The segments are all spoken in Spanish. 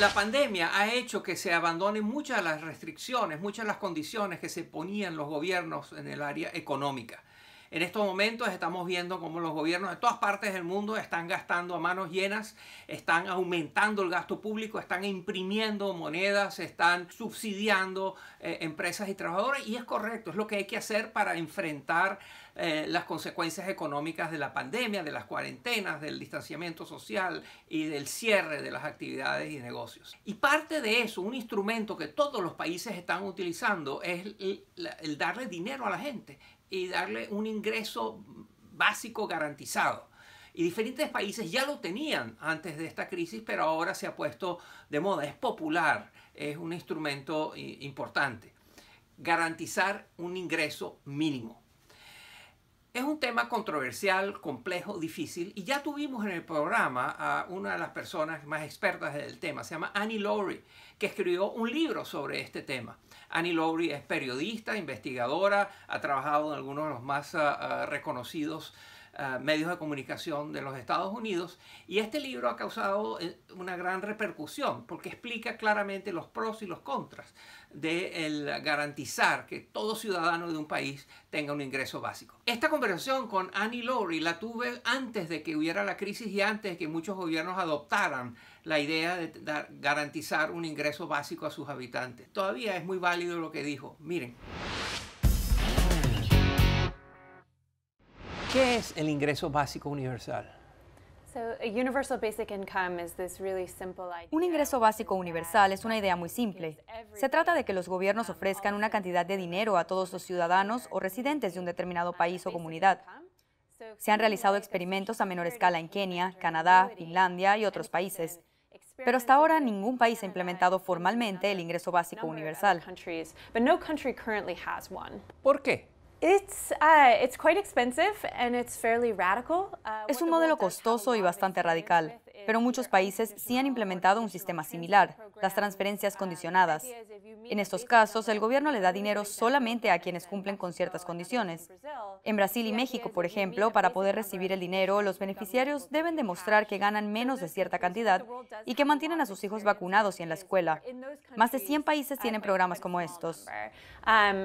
la pandemia ha hecho que se abandonen muchas de las restricciones, muchas de las condiciones que se ponían los gobiernos en el área económica. En estos momentos estamos viendo cómo los gobiernos de todas partes del mundo están gastando a manos llenas, están aumentando el gasto público, están imprimiendo monedas, están subsidiando eh, empresas y trabajadores y es correcto, es lo que hay que hacer para enfrentar eh, las consecuencias económicas de la pandemia, de las cuarentenas, del distanciamiento social y del cierre de las actividades y negocios. Y parte de eso, un instrumento que todos los países están utilizando es el darle dinero a la gente, y darle un ingreso básico garantizado. Y diferentes países ya lo tenían antes de esta crisis, pero ahora se ha puesto de moda, es popular, es un instrumento importante. Garantizar un ingreso mínimo. Es un tema controversial, complejo, difícil, y ya tuvimos en el programa a una de las personas más expertas del tema, se llama Annie Laurie que escribió un libro sobre este tema. Annie Lowry es periodista, investigadora, ha trabajado en algunos de los más ah, ah, reconocidos ah, medios de comunicación de los Estados Unidos. Y este libro ha causado eh, una gran repercusión porque explica claramente los pros y los contras de garantizar que todo ciudadano de un país tenga un ingreso básico. Esta conversación con Annie Lowry la tuve antes de que hubiera la crisis y antes de que muchos gobiernos adoptaran la idea de garantizar un ingreso básico a sus habitantes. Todavía es muy válido lo que dijo. Miren. ¿Qué es el ingreso básico universal? Un ingreso básico universal es una idea muy simple. Se trata de que los gobiernos ofrezcan una cantidad de dinero a todos los ciudadanos o residentes de un determinado país o comunidad se han realizado experimentos a menor escala en Kenia, Canadá, Finlandia y otros países. Pero hasta ahora ningún país ha implementado formalmente el ingreso básico universal. ¿Por qué? Uh, uh, es un modelo costoso y bastante radical, pero muchos países sí han implementado un sistema similar, las transferencias uh, condicionadas. En estos casos, el gobierno le da dinero solamente a quienes cumplen con ciertas condiciones. En Brasil y México, por ejemplo, para poder recibir el dinero, los beneficiarios deben demostrar que ganan menos de cierta cantidad y que mantienen a sus hijos vacunados y en la escuela. Más de 100 países tienen programas como estos. Um,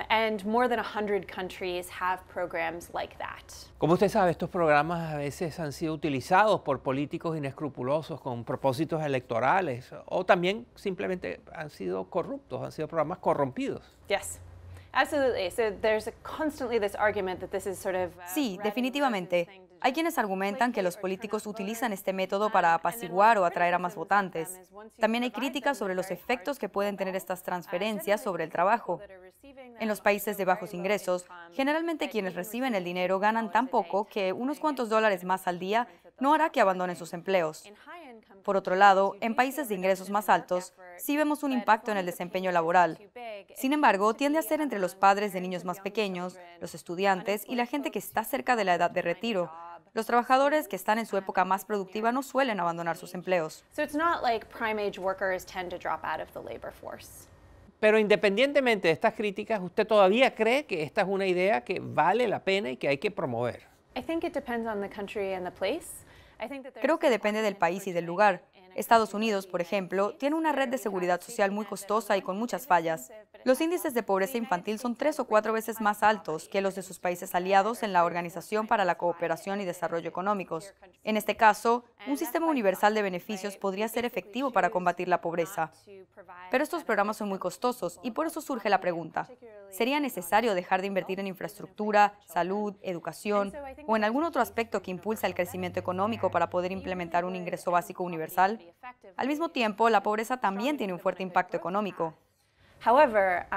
como usted sabe, estos programas a veces han sido utilizados por políticos inescrupulosos con propósitos electorales o también simplemente han sido corruptos, han sido programas corrompidos. Sí, definitivamente. Hay quienes argumentan que los políticos utilizan este um, método para apaciguar o atraer a más votantes. También hay críticas sobre los efectos que pueden tener estas uh, transferencias sobre el trabajo. En los países de bajos ingresos, generalmente quienes reciben el dinero ganan tan poco que unos cuantos dólares más al día no hará que abandonen sus empleos. Por otro lado, en países de ingresos más altos, sí vemos un impacto en el desempeño laboral. Sin embargo, tiende a ser entre los padres de niños más pequeños, los estudiantes y la gente que está cerca de la edad de retiro. Los trabajadores que están en su época más productiva no suelen abandonar sus empleos. Pero independientemente de estas críticas, ¿usted todavía cree que esta es una idea que vale la pena y que hay que promover? Creo que depende del país y del lugar. Estados Unidos, por ejemplo, tiene una red de seguridad social muy costosa y con muchas fallas. Los índices de pobreza infantil son tres o cuatro veces más altos que los de sus países aliados en la Organización para la Cooperación y Desarrollo Económicos. En este caso, un sistema universal de beneficios podría ser efectivo para combatir la pobreza. Pero estos programas son muy costosos y por eso surge la pregunta, ¿sería necesario dejar de invertir en infraestructura, salud, educación o en algún otro aspecto que impulsa el crecimiento económico para poder implementar un ingreso básico universal? Al mismo tiempo, la pobreza también tiene un fuerte impacto económico. However,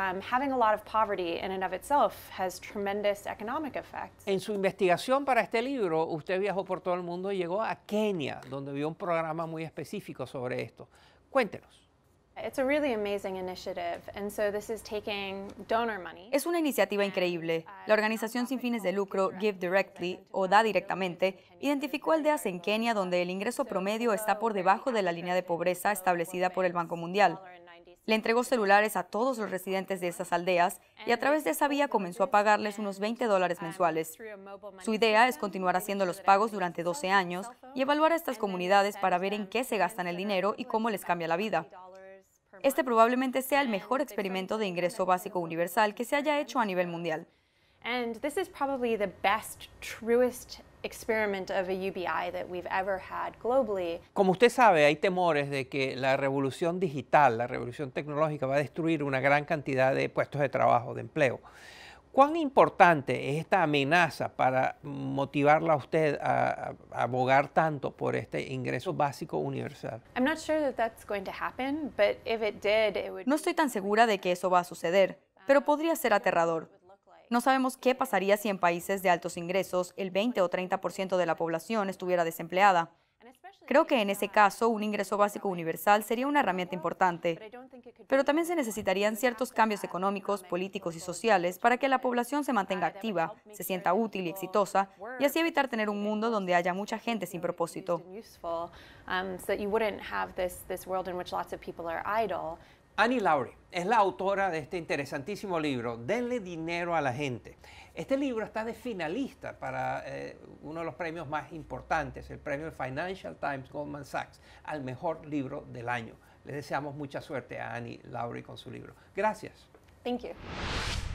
En su investigación para este libro, usted viajó por todo el mundo y llegó a Kenia, donde vio un programa muy específico sobre esto. Cuéntenos. Es una iniciativa increíble. Uh, la organización sin fines de lucro Give Directly o Da Directamente identificó aldeas en Kenia donde el ingreso promedio está por debajo de la línea de pobreza establecida por el Banco Mundial. Le entregó celulares a todos los residentes de esas aldeas y a través de esa vía comenzó a pagarles unos 20 dólares mensuales. Su idea es continuar haciendo los pagos durante 12 años y evaluar a estas comunidades para ver en qué se gastan el dinero y cómo les cambia la vida. Este probablemente sea el mejor experimento de ingreso básico universal que se haya hecho a nivel mundial. Como usted sabe, hay temores de que la revolución digital, la revolución tecnológica va a destruir una gran cantidad de puestos de trabajo, de empleo. ¿Cuán importante es esta amenaza para motivarla a usted a, abogar tanto por este ingreso básico universal? No estoy tan segura de que eso va a suceder, pero podría ser aterrador. No sabemos qué pasaría si en países de altos ingresos el 20 o 30% de la población estuviera desempleada. Creo que en ese caso un ingreso básico universal sería una herramienta importante, pero también se necesitarían ciertos cambios económicos, políticos y sociales para que la población se mantenga activa, se sienta útil y exitosa, y así evitar tener un mundo donde haya mucha gente sin propósito. Annie Lowry es la autora de este interesantísimo libro, Denle dinero a la gente. Este libro está de finalista para eh, uno de los premios más importantes, el premio Financial Times Goldman Sachs, al mejor libro del año. Le deseamos mucha suerte a Annie Lowry con su libro. Gracias. Thank you.